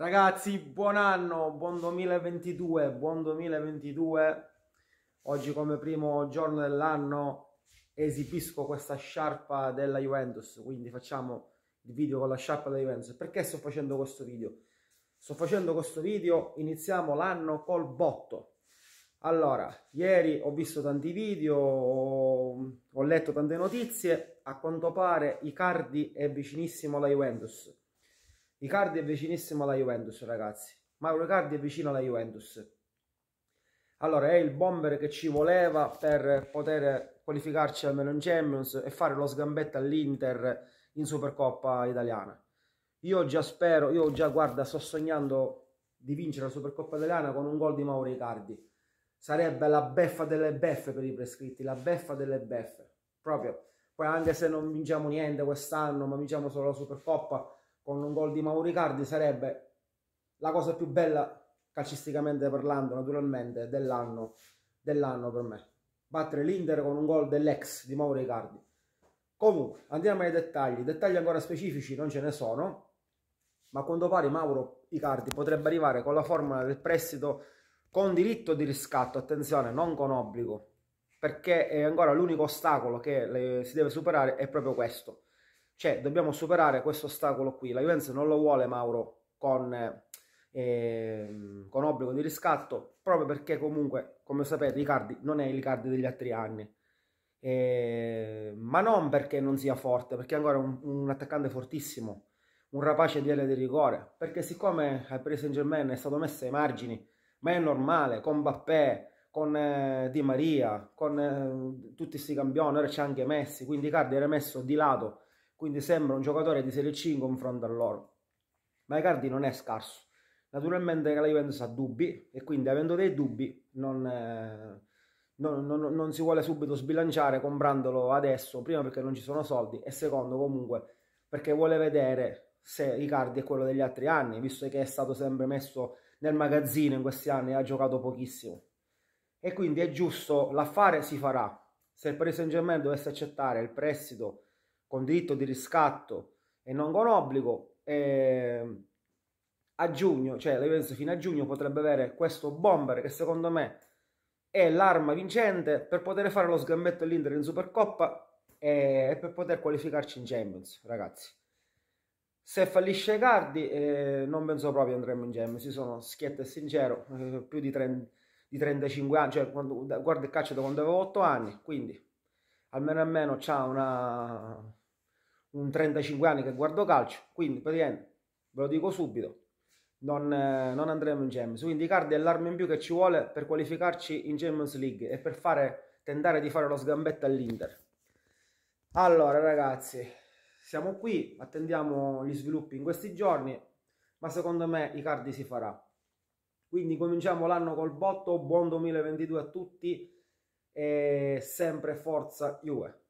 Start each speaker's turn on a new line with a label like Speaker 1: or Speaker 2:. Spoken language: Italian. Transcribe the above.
Speaker 1: Ragazzi, buon anno, buon 2022, buon 2022. Oggi come primo giorno dell'anno esibisco questa sciarpa della Juventus, quindi facciamo il video con la sciarpa della Juventus. Perché sto facendo questo video? Sto facendo questo video, iniziamo l'anno col botto. Allora, ieri ho visto tanti video, ho letto tante notizie, a quanto pare Icardi è vicinissimo alla Juventus Icardi è vicinissimo alla Juventus, ragazzi. Mauro Icardi è vicino alla Juventus. Allora, è il bomber che ci voleva per poter qualificarci almeno in Champions e fare lo sgambetto all'Inter in Supercoppa italiana. Io già spero, io già, guarda, sto sognando di vincere la Supercoppa italiana con un gol di Mauro Icardi. Sarebbe la beffa delle beffe per i prescritti, la beffa delle beffe. Proprio. Poi anche se non vinciamo niente quest'anno, ma vinciamo solo la Supercoppa, con un gol di Mauricardi sarebbe la cosa più bella calcisticamente parlando naturalmente dell'anno, dell'anno per me battere l'Inter con un gol dell'ex di Mauricardi comunque andiamo ai dettagli dettagli ancora specifici non ce ne sono ma a quanto pare Mauro Icardi potrebbe arrivare con la formula del prestito con diritto di riscatto, attenzione, non con obbligo, perché è ancora l'unico ostacolo che si deve superare è proprio questo. Cioè, dobbiamo superare questo ostacolo qui. La Juventus non lo vuole Mauro con, eh, con obbligo di riscatto, proprio perché comunque, come sapete, Icardi non è il Icardi degli altri anni. Eh, ma non perché non sia forte, perché è ancora un, un attaccante fortissimo, un rapace di area di rigore, perché siccome al Paris Saint Germain è stato messo ai margini, ma è normale, con Bappé, con eh, Di Maria, con eh, tutti questi campioni, ora c'è anche Messi, quindi Cardi era messo di lato quindi sembra un giocatore di Serie C in confronto a loro. Ma Icardi non è scarso. Naturalmente la Juventus ha dubbi e quindi avendo dei dubbi non, eh, non, non, non, si vuole subito sbilanciare comprandolo adesso, prima perché non ci sono soldi e secondo comunque perché vuole vedere se Icardi è quello degli altri anni, visto che è stato sempre messo nel magazzino in questi anni e ha giocato pochissimo. E quindi è giusto, l'affare si farà. Se il Paris Saint-Germain dovesse accettare il prestito con diritto di riscatto e non con obbligo, eh, a giugno, cioè io penso fino a giugno potrebbe avere questo bomber che secondo me è l'arma vincente per poter fare lo sgambetto all'Inter in Supercoppa e per poter qualificarci in Champions, ragazzi. Se fallisce Cardi, eh, non penso proprio andremo in Champions, io sono schietto e sincero, eh, più di, 30, di, 35 anni, cioè quando, guarda il calcio da quando avevo 8 anni, quindi almeno almeno c'ha una un 35 anni che guardo calcio, quindi praticamente, ve lo dico subito, non, eh, non andremo in Champions. Quindi Icardi è l'arma in più che ci vuole per qualificarci in Champions League e per fare, tentare di fare lo sgambetto all'Inter. Allora ragazzi, siamo qui, attendiamo gli sviluppi in questi giorni, ma secondo me Icardi si farà. Quindi cominciamo l'anno col botto, buon 2022 a tutti e sempre forza Juve.